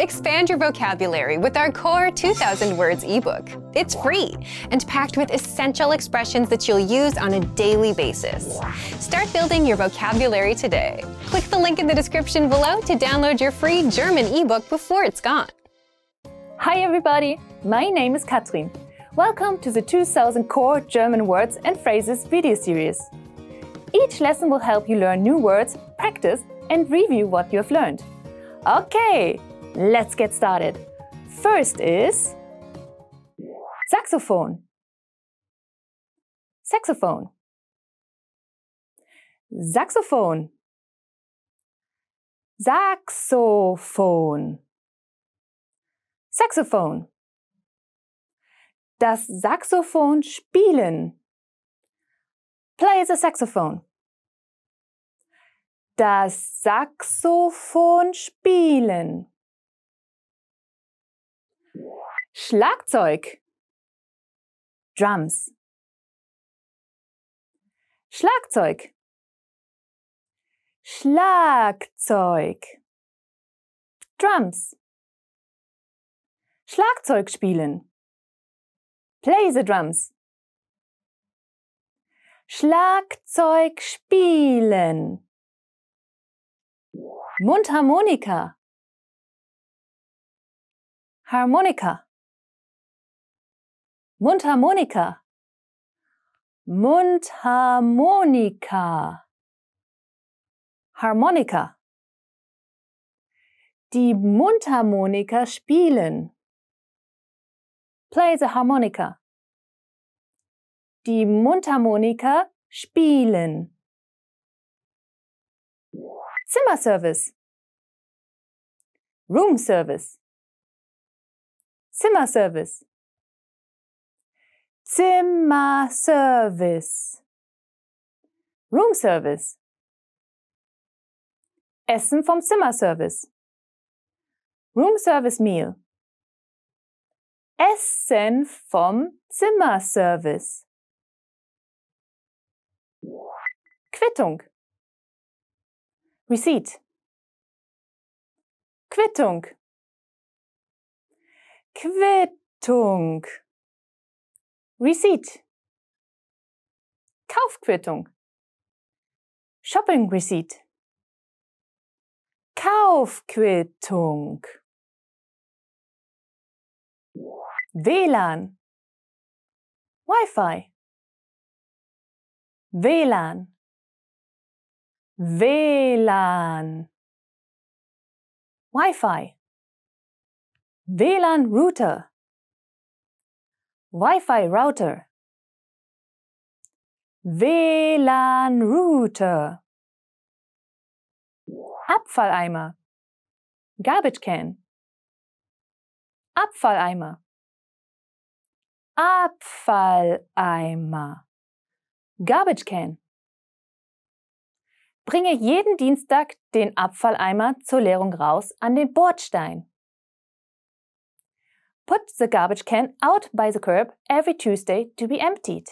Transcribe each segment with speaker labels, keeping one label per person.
Speaker 1: Expand your vocabulary with our Core 2000 Words ebook. It's free and packed with essential expressions that you'll use on a daily basis. Start building your vocabulary today. Click the link in the description below to download your free German ebook before it's gone. Hi everybody, my name is Katrin. Welcome to the 2000 Core German Words and Phrases video series. Each lesson will help you learn new words, practice, and review what you have learned. Okay, Let's get started. First is saxophone.
Speaker 2: Saxophone. Saxophone. Saxophon. Saxophon. Das Saxophon spielen. Play the saxophone. Das Saxophon spielen. Schlagzeug. Drums. Schlagzeug. Schlagzeug. Drums. Schlagzeug spielen. Play the drums. Schlagzeug spielen. Mundharmonika. Harmonika. Mundharmonika. Mundharmonika. Harmonika. Die Mundharmonika spielen. Play the harmonica. Die Mundharmonika spielen. Zimmerservice. Room service. Zimmerservice. Zimmerservice, Service. Essen vom Zimmerservice, Service Meal, Essen vom Zimmerservice, Quittung, Receipt, Quittung, Quittung. Receipt. Kaufquittung. Shopping Receipt. Kaufquittung. WLAN. Wi-Fi. WLAN. WLAN. Wi-Fi. WLAN Router. Wi-Fi Router. WLAN Router. Abfalleimer. Garbage can. Abfalleimer. Abfalleimer. Garbage can.
Speaker 1: Bringe jeden Dienstag den Abfalleimer zur Leerung raus an den Bordstein. Put the garbage can out by the curb every Tuesday to be emptied.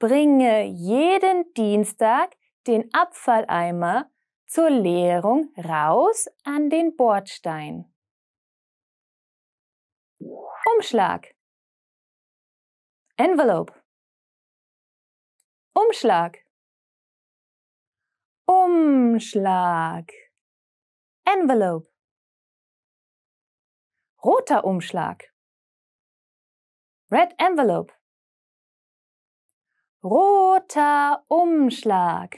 Speaker 1: Bringe jeden Dienstag den Abfalleimer zur Leerung raus an den
Speaker 2: Bordstein. Umschlag Envelope Umschlag Umschlag Envelope Roter Umschlag. Red Envelope. Roter Umschlag.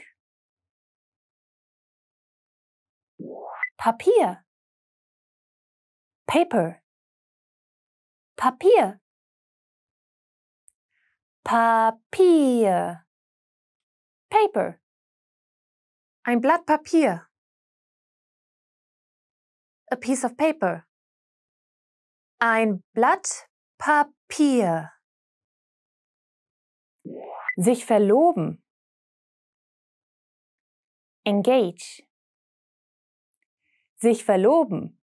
Speaker 2: Papier. Paper. Papier. Papier. Paper. Ein Blatt Papier. A piece of paper. Ein Blatt Papier. Sich verloben. Engage. Sich verloben.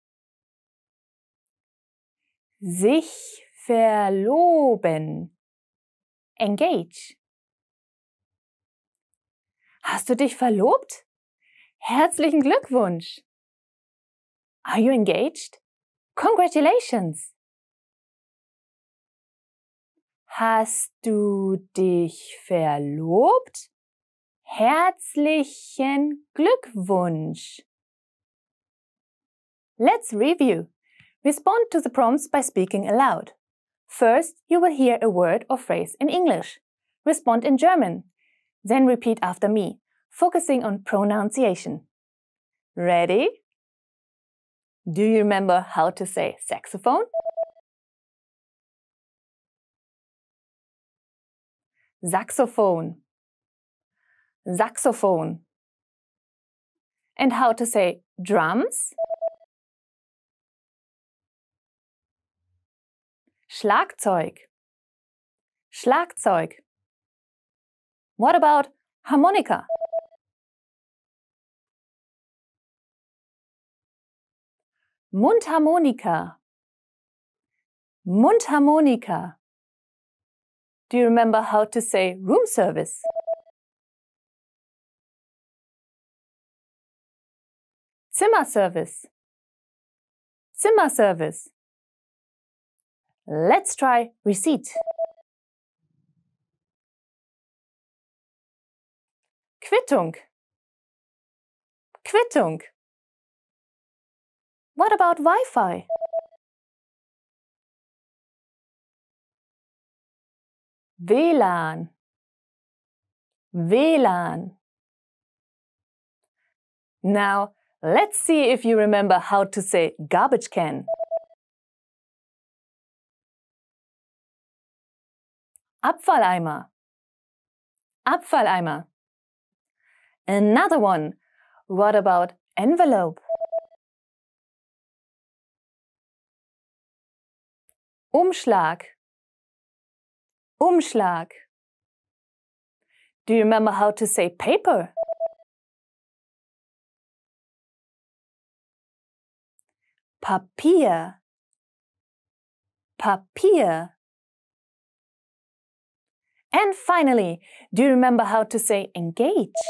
Speaker 2: Sich verloben. Engage. Hast du dich verlobt? Herzlichen Glückwunsch! Are you engaged? Congratulations! Hast du dich verlobt?
Speaker 1: Herzlichen Glückwunsch! Let's review. Respond to the prompts by speaking aloud. First, you will hear a word or phrase in English. Respond in German. Then repeat after
Speaker 2: me, focusing on pronunciation. Ready? Do you remember how to say saxophone? Saxophone. Saxophone. And how to say drums? Schlagzeug. Schlagzeug. What about harmonica? Mundharmonika. Mundharmonika. Do you remember how to say room service? Zimmerservice. Zimmerservice. Let's try receipt. Quittung. Quittung. What about Wi-Fi? WLAN WLAN Now, let's see if you remember how to say garbage can. Abfalleimer Abfalleimer Another one. What about envelope? Umschlag. Umschlag. Do you remember how to say paper? Papier. Papier. And finally, do you remember how to say engage?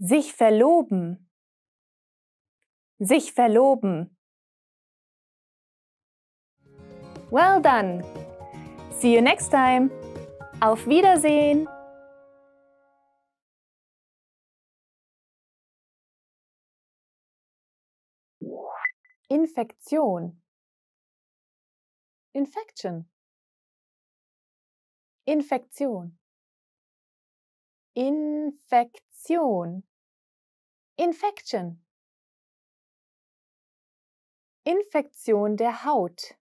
Speaker 2: Sich verloben. Sich verloben. Well done. See you next time. Auf Wiedersehen. Infektion. Infection. Infektion. Infektion. Infection. Infektion der Haut.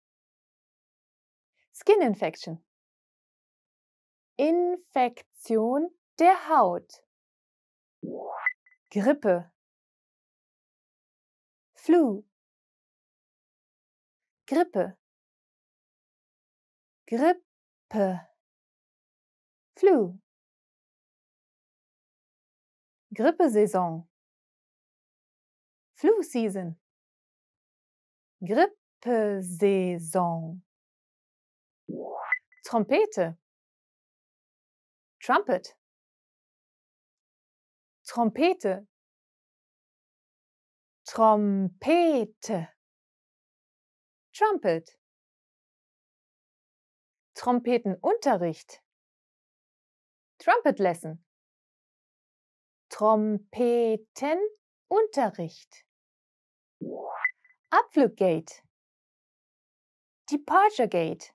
Speaker 2: Skin Infection. Infektion der Haut. Grippe. Flu. Grippe. Grippe. Flu. Grippesaison. Flu Season. Grippesaison. Trompete. Trumpet. Trompete. Trompete. Trumpet. Trompetenunterricht. Trumpet Lesson. Trompetenunterricht. Abfluggate. Gate, Departure Gate,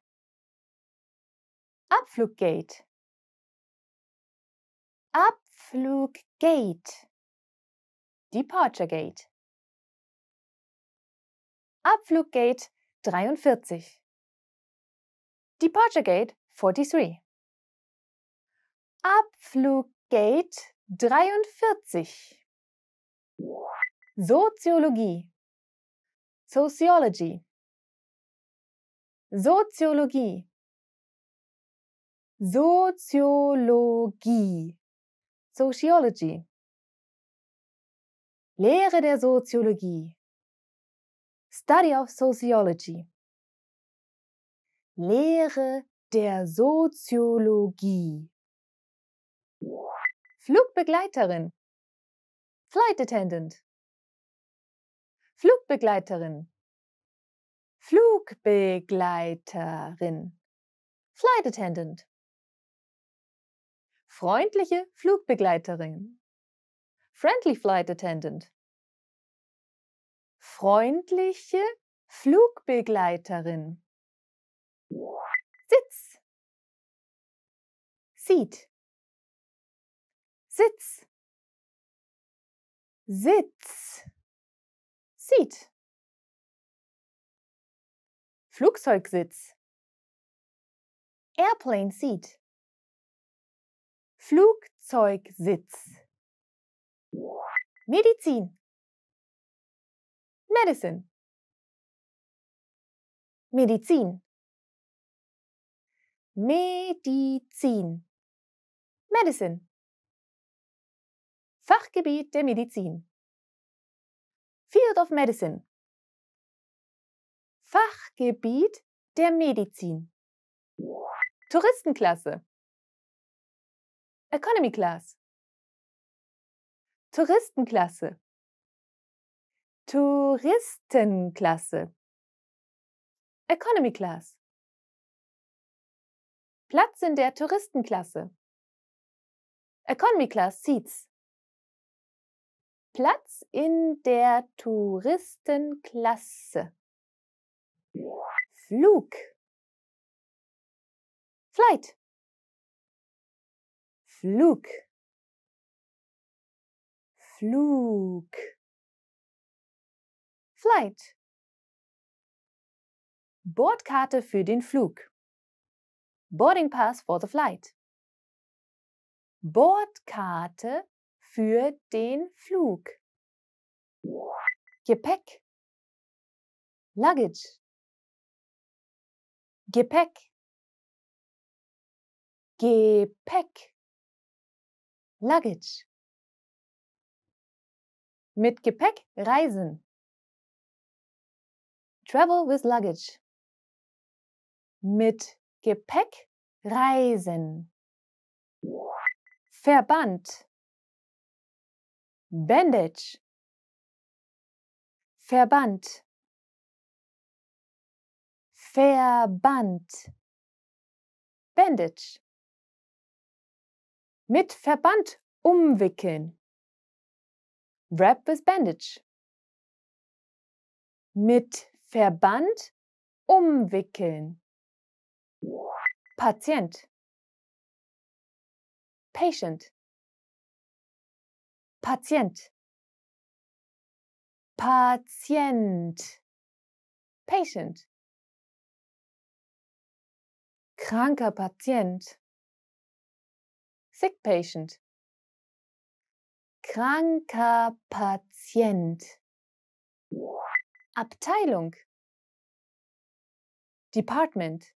Speaker 2: Abflug Abfluggate. Abflug Gate, Departure Gate, Abfluggate Gate 43, Departure Gate 43, Abflug 43. Soziologie Sociology Soziologie Soziologie Sociology Lehre der Soziologie Study of Sociology Lehre der Soziologie Flugbegleiterin Flight Attendant Flugbegleiterin. Flugbegleiterin. Flight Attendant. Freundliche Flugbegleiterin. Friendly Flight Attendant. Freundliche Flugbegleiterin. Sitz. Seat. Sitz. Sitz zieht. Flugzeugsitz. Airplane Seat. Flugzeugsitz. Medizin. Medicine. Medizin. Medizin. Medicine. Fachgebiet der Medizin. Field of Medicine. Fachgebiet der Medizin. Touristenklasse. Economy Class. Touristenklasse. Touristenklasse. Economy Class. Platz in der Touristenklasse. Economy Class Seats. Platz in der Touristenklasse. Flug. Flight. Flug. Flug. Flight. Bordkarte für den Flug. Boarding Pass for the flight. Bordkarte für den Flug. Gepäck. Luggage. Gepäck. Gepäck. Luggage. Mit Gepäck reisen. Travel with luggage. Mit Gepäck reisen. Verband. Bandage Verband Verband Bandage mit Verband umwickeln Wrap with Bandage mit Verband umwickeln Patient Patient Patient. Patient. Patient. Kranker Patient. Sick patient. Kranker Patient. Abteilung. Department.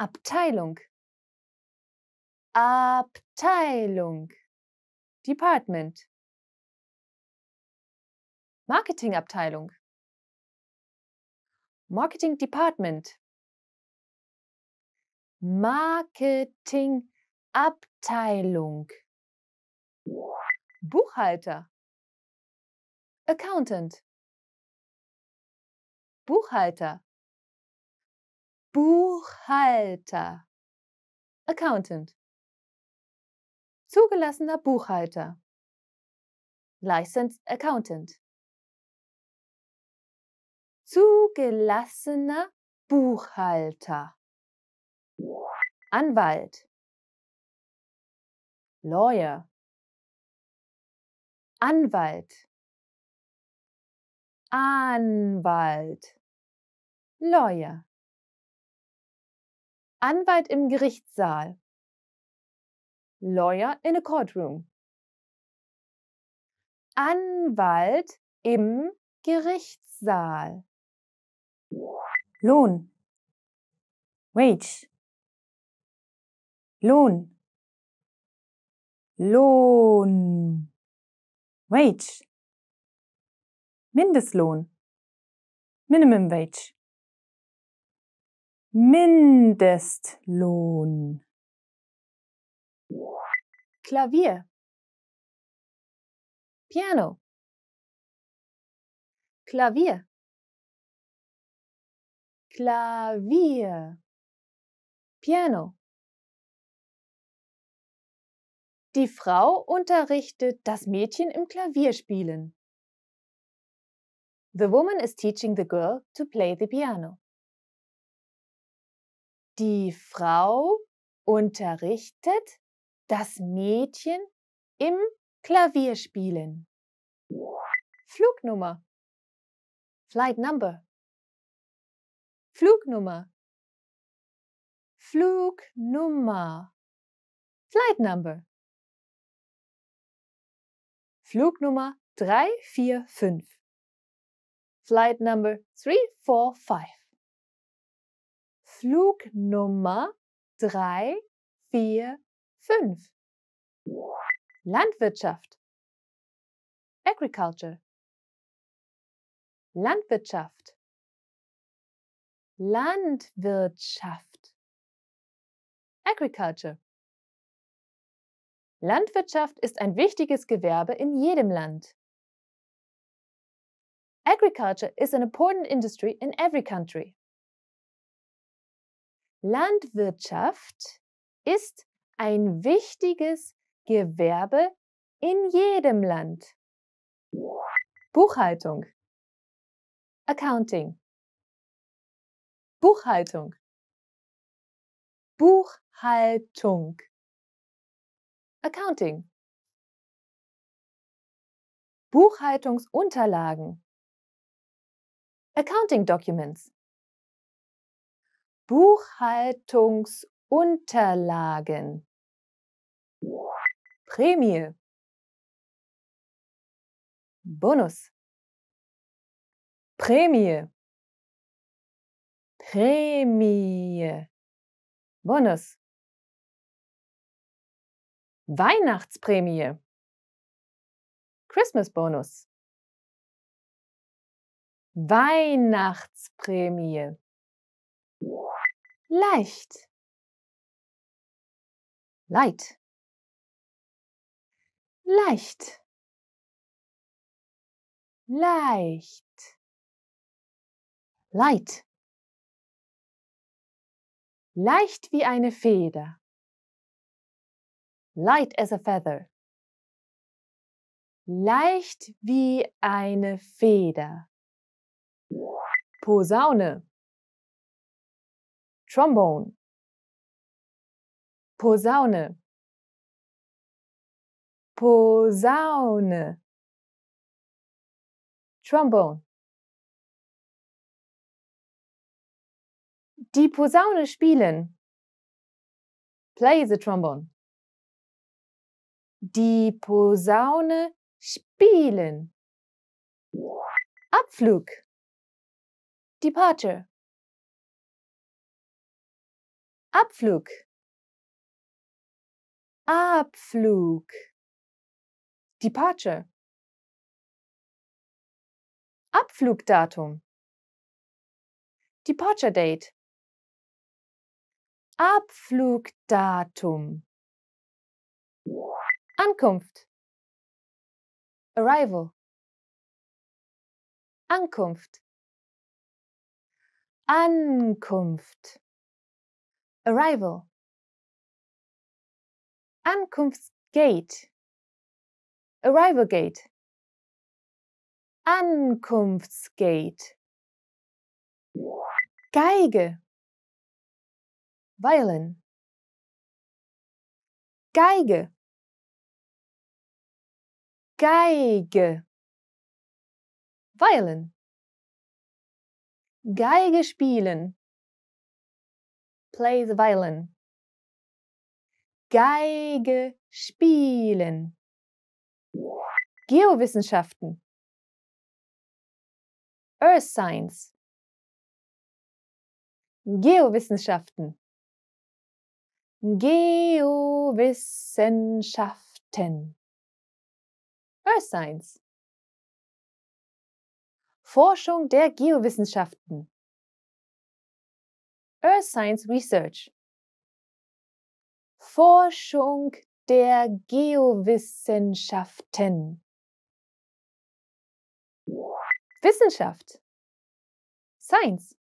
Speaker 2: Abteilung. Abteilung. Department Marketingabteilung Marketing Department Marketingabteilung Buchhalter Accountant Buchhalter Buchhalter Accountant Zugelassener Buchhalter. Licensed Accountant. Zugelassener Buchhalter. Anwalt. Lawyer. Anwalt. Anwalt. Lawyer. Anwalt im Gerichtssaal lawyer in a courtroom. Anwalt im Gerichtssaal. Lohn. Wage. Lohn. Lohn. Wage. Mindestlohn. Minimum Wage. Mindestlohn. Klavier. Piano. Klavier. Klavier. Piano. Die Frau unterrichtet das Mädchen im Klavierspielen. The woman is teaching the girl to play the piano.
Speaker 1: Die Frau unterrichtet das Mädchen
Speaker 2: im Klavierspielen. Flugnummer. Flight number. Flugnummer. Flugnummer. Flight number. Flugnummer 345. Flight number 345. Flugnummer 345. 5. Landwirtschaft. Agriculture. Landwirtschaft. Landwirtschaft. Agriculture. Landwirtschaft ist ein wichtiges Gewerbe in jedem Land.
Speaker 1: Agriculture is an important industry in every country. Landwirtschaft ist ein wichtiges Gewerbe
Speaker 2: in jedem Land. Buchhaltung. Accounting. Buchhaltung. Buchhaltung. Accounting. Buchhaltungsunterlagen. Accounting Documents. Buchhaltungs Unterlagen. Prämie. Bonus. Prämie. Prämie. Bonus. Weihnachtsprämie. Christmas Bonus. Weihnachtsprämie. Leicht. Leid. Leicht. Leicht. Light. Leicht wie eine Feder. Light as a feather. Leicht wie eine Feder. Posaune. Trombone. Posaune. Posaune. Trombone. Die Posaune spielen. Play the trombone. Die Posaune spielen. Abflug. Departure. Abflug. Abflug. Departure. Abflugdatum. Departure Date. Abflugdatum. Ankunft. Arrival. Ankunft. Ankunft. Arrival. Ankunftsgate. Arrival Gate. Ankunftsgate. Geige. Violin. Geige. Geige. Violin. Geige spielen. Play the violin. Geige spielen. Geowissenschaften. Earth Science. Geowissenschaften. Geowissenschaften. Earth Science. Forschung der Geowissenschaften. Earth Science Research. Forschung der Geowissenschaften. Wissenschaft. Science.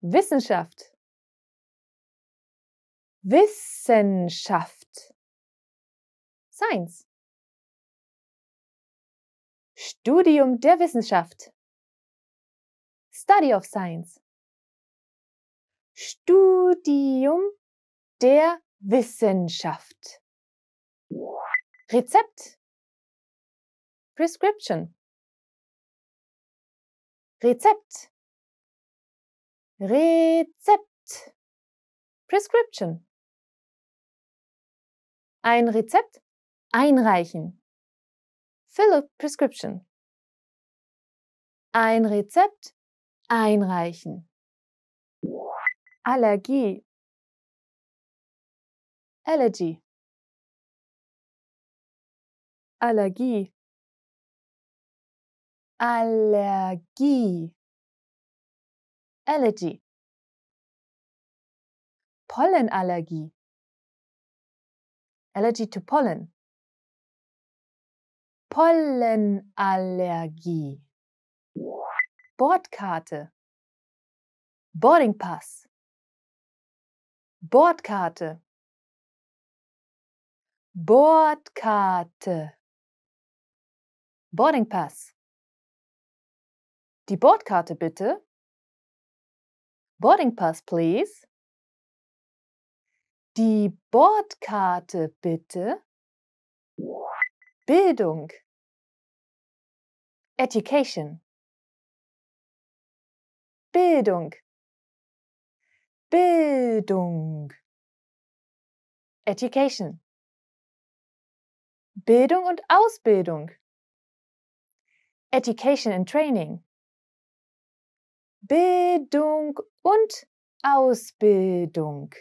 Speaker 2: Wissenschaft. Wissenschaft. Science. Studium der Wissenschaft. Study of Science. Studium der Wissenschaft. Rezept. Prescription. Rezept. Rezept. Prescription. Ein Rezept einreichen. Fill a prescription. Ein Rezept einreichen. Allergie. Allergy. Allergie. Allergie. Allergy. Pollenallergie. Allergy to pollen. Pollenallergie. Bordkarte. Boarding Pass. Bordkarte Bordkarte Boarding Pass Die Bordkarte bitte Boarding Pass please Die Bordkarte bitte Bildung Education Bildung Bildung. Education. Bildung und Ausbildung. Education and Training. Bildung und Ausbildung.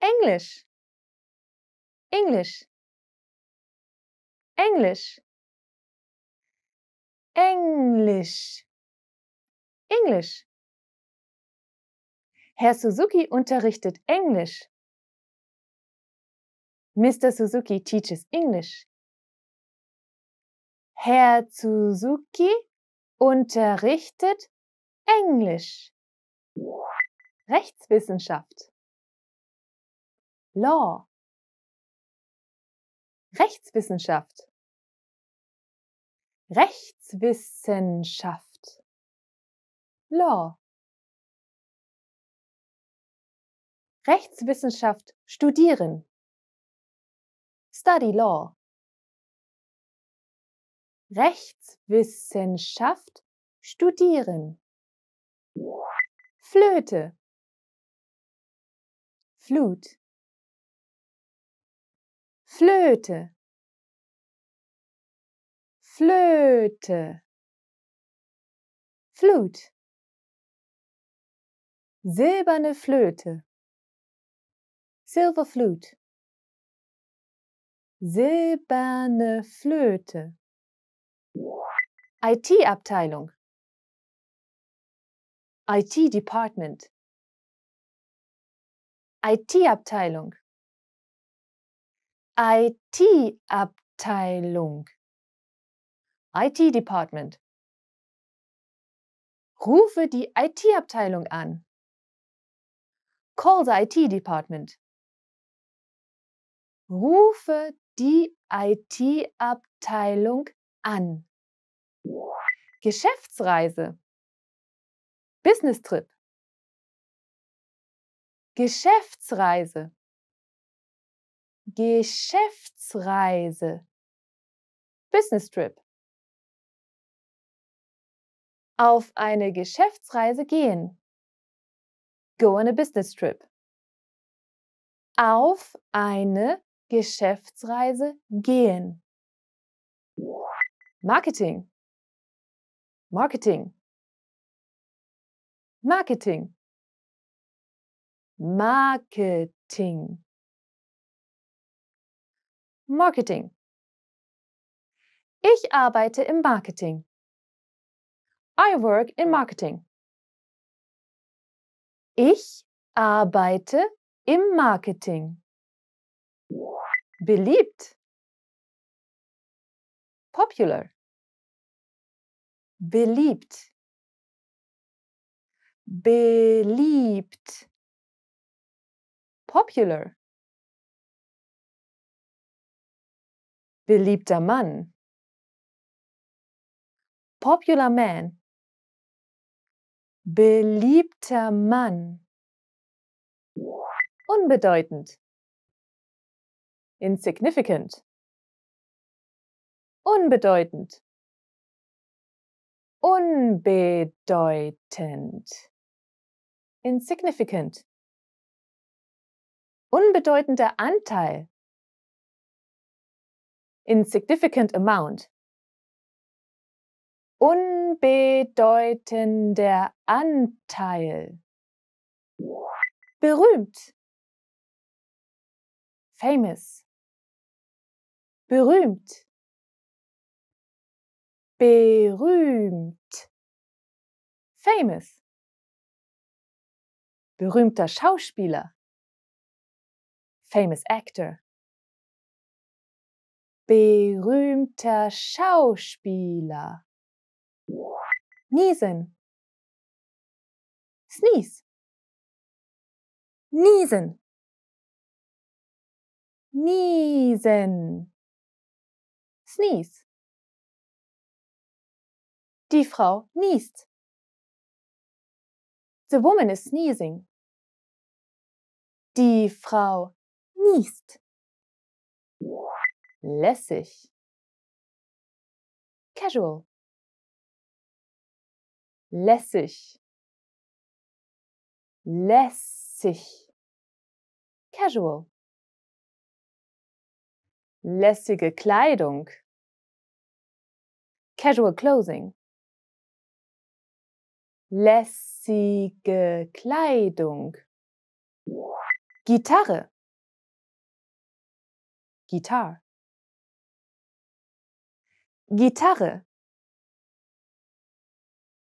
Speaker 2: Englisch. Englisch. Englisch. Englisch. Englisch. Herr Suzuki unterrichtet Englisch. Mr. Suzuki teaches English. Herr Suzuki unterrichtet Englisch. Rechtswissenschaft. Law. Rechtswissenschaft. Rechtswissenschaft. Law. Rechtswissenschaft studieren. Study Law. Rechtswissenschaft studieren. Flöte. Flut. Flöte. Flöte. Flut. Silberne Flöte. Silver flute. Silberne Flöte. IT-Abteilung. IT-Department. IT-Abteilung. IT-Abteilung. IT-Department. Rufe die IT-Abteilung an. Call the IT-Department. Rufe die IT-Abteilung an. Geschäftsreise. Business Trip. Geschäftsreise. Geschäftsreise. Business Trip. Auf eine Geschäftsreise gehen. Go on a business trip. Auf eine Geschäftsreise gehen. Marketing. Marketing. Marketing. Marketing. Marketing. Ich arbeite im Marketing. I work in Marketing. Ich arbeite im Marketing beliebt, popular, beliebt, beliebt, popular, beliebter Mann, popular man, beliebter Mann, unbedeutend insignificant, unbedeutend, unbedeutend, insignificant, unbedeutender Anteil, insignificant amount, unbedeutender Anteil, berühmt, famous berühmt berühmt famous berühmter Schauspieler famous actor berühmter Schauspieler niesen sneeze niesen niesen sneeze. Die Frau niest. The woman is sneezing. Die Frau niest. Lässig. Casual. Lässig. Lässig. Casual. Lässige Kleidung. Casual Clothing. Lässige Kleidung. Gitarre. Gitarre. Gitarre.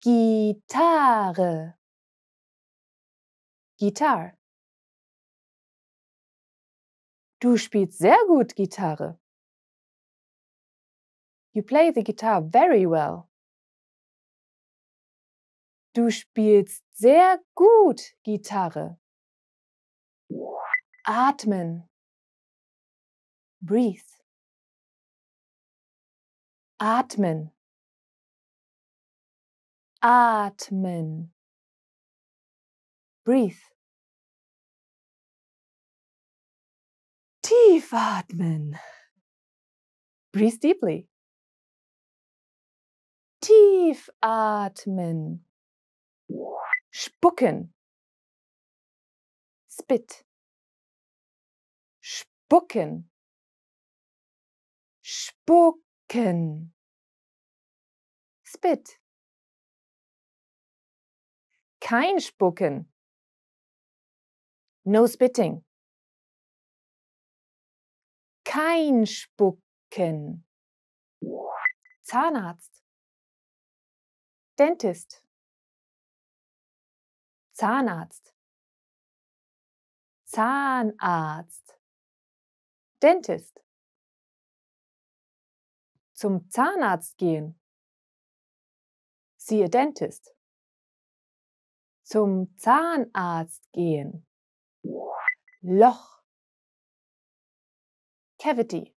Speaker 2: Gitarre. Gitar. Du spielst sehr gut Gitarre. You play the guitar very well. Du spielst sehr gut Gitarre. Atmen. Breathe. Atmen. Atmen. Breathe. Tief atmen. Breathe deeply. Tief atmen. Spucken. Spit. Spucken. Spucken. Spit. Kein Spucken. No spitting. Kein Spucken. Zahnarzt. Dentist, Zahnarzt, Zahnarzt, Dentist. Zum Zahnarzt gehen. Siehe Dentist. Zum Zahnarzt gehen. Loch. Cavity.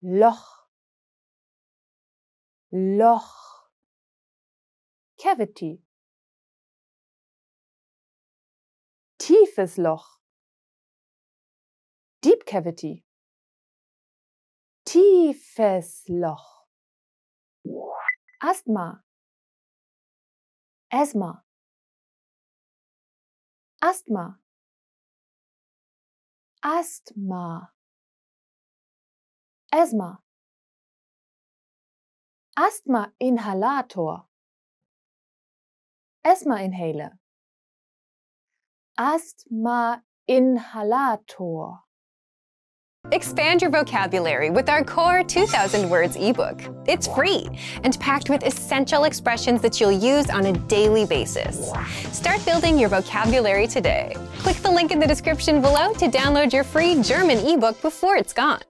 Speaker 2: Loch. Loch, Cavity, tiefes Loch, Deep Cavity, tiefes Loch, Asthma, Asthma, Asthma, Asthma, Asthma. Asthma-Inhalator. Asthma-Inhaler. Asthma-Inhalator.
Speaker 1: Expand your vocabulary with our Core 2000 Words ebook. It's free and packed with essential expressions that you'll use on a daily basis. Start building your vocabulary today. Click the link in the description below to download your free German ebook before it's gone.